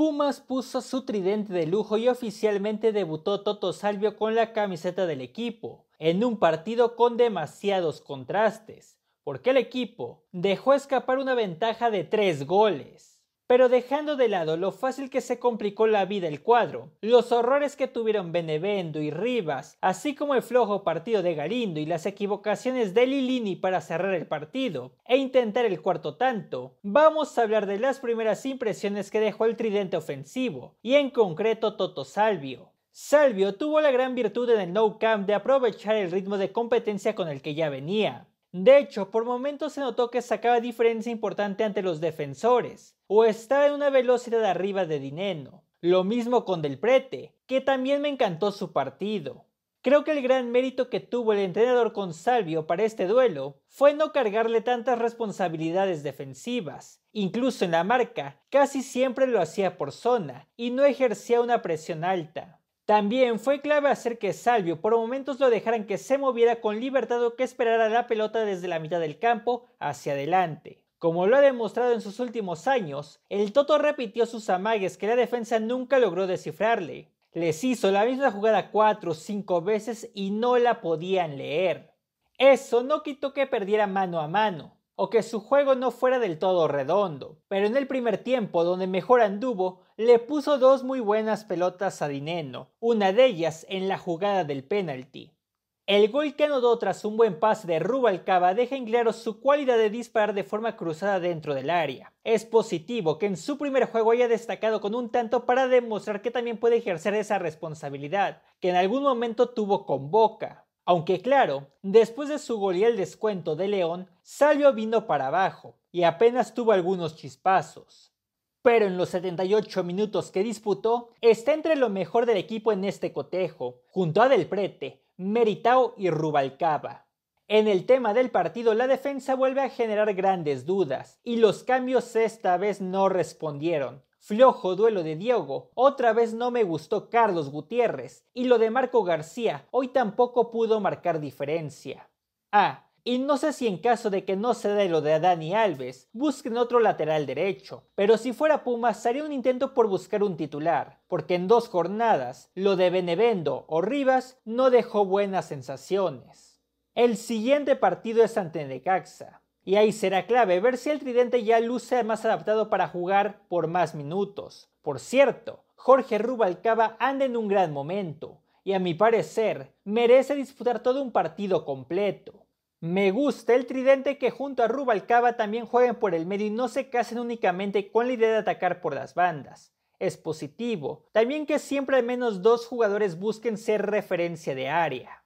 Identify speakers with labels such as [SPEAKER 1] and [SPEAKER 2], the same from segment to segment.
[SPEAKER 1] Pumas puso su tridente de lujo y oficialmente debutó Toto Salvio con la camiseta del equipo, en un partido con demasiados contrastes, porque el equipo dejó escapar una ventaja de tres goles pero dejando de lado lo fácil que se complicó la vida el cuadro, los horrores que tuvieron Benevendo y Rivas, así como el flojo partido de Galindo y las equivocaciones de Lilini para cerrar el partido e intentar el cuarto tanto, vamos a hablar de las primeras impresiones que dejó el tridente ofensivo, y en concreto Toto Salvio. Salvio tuvo la gran virtud en el no camp de aprovechar el ritmo de competencia con el que ya venía, de hecho, por momentos se notó que sacaba diferencia importante ante los defensores, o estaba en una velocidad arriba de Dineno. Lo mismo con Del Prete, que también me encantó su partido. Creo que el gran mérito que tuvo el entrenador Consalvio para este duelo fue no cargarle tantas responsabilidades defensivas. Incluso en la marca, casi siempre lo hacía por zona y no ejercía una presión alta. También fue clave hacer que Salvio por momentos lo dejaran que se moviera con libertad o que esperara la pelota desde la mitad del campo hacia adelante. Como lo ha demostrado en sus últimos años, el Toto repitió sus amagues que la defensa nunca logró descifrarle. Les hizo la misma jugada 4 o 5 veces y no la podían leer. Eso no quitó que perdiera mano a mano, o que su juego no fuera del todo redondo, pero en el primer tiempo donde mejor anduvo, le puso dos muy buenas pelotas a Dineno, una de ellas en la jugada del penalti. El gol que anotó tras un buen pase de Rubalcaba deja en claro su cualidad de disparar de forma cruzada dentro del área. Es positivo que en su primer juego haya destacado con un tanto para demostrar que también puede ejercer esa responsabilidad, que en algún momento tuvo con Boca. Aunque claro, después de su gol y el descuento de León, salió vino para abajo y apenas tuvo algunos chispazos. Pero en los 78 minutos que disputó, está entre lo mejor del equipo en este cotejo, junto a Del Prete, Meritao y Rubalcaba. En el tema del partido, la defensa vuelve a generar grandes dudas, y los cambios esta vez no respondieron, Flojo duelo de Diego. Otra vez no me gustó Carlos Gutiérrez. Y lo de Marco García hoy tampoco pudo marcar diferencia. Ah, y no sé si en caso de que no se dé lo de Dani Alves, busquen otro lateral derecho. Pero si fuera Pumas, haría un intento por buscar un titular, porque en dos jornadas, lo de Benevendo o Rivas no dejó buenas sensaciones. El siguiente partido es ante Necaxa. Y ahí será clave ver si el tridente ya luce más adaptado para jugar por más minutos. Por cierto, Jorge Rubalcaba anda en un gran momento y a mi parecer merece disputar todo un partido completo. Me gusta el tridente que junto a Rubalcaba también jueguen por el medio y no se casen únicamente con la idea de atacar por las bandas. Es positivo. También que siempre al menos dos jugadores busquen ser referencia de área.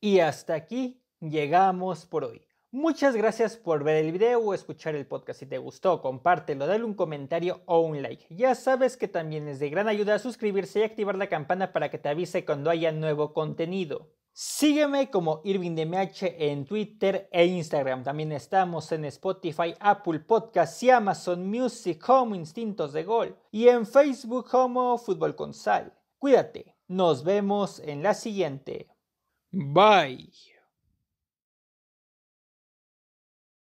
[SPEAKER 1] Y hasta aquí llegamos por hoy. Muchas gracias por ver el video o escuchar el podcast. Si te gustó, compártelo, dale un comentario o un like. Ya sabes que también es de gran ayuda suscribirse y activar la campana para que te avise cuando haya nuevo contenido. Sígueme como IrvingDMH en Twitter e Instagram. También estamos en Spotify, Apple Podcasts y Amazon Music como Instintos de Gol. Y en Facebook como Fútbol con Sal. Cuídate. Nos vemos en la siguiente. Bye.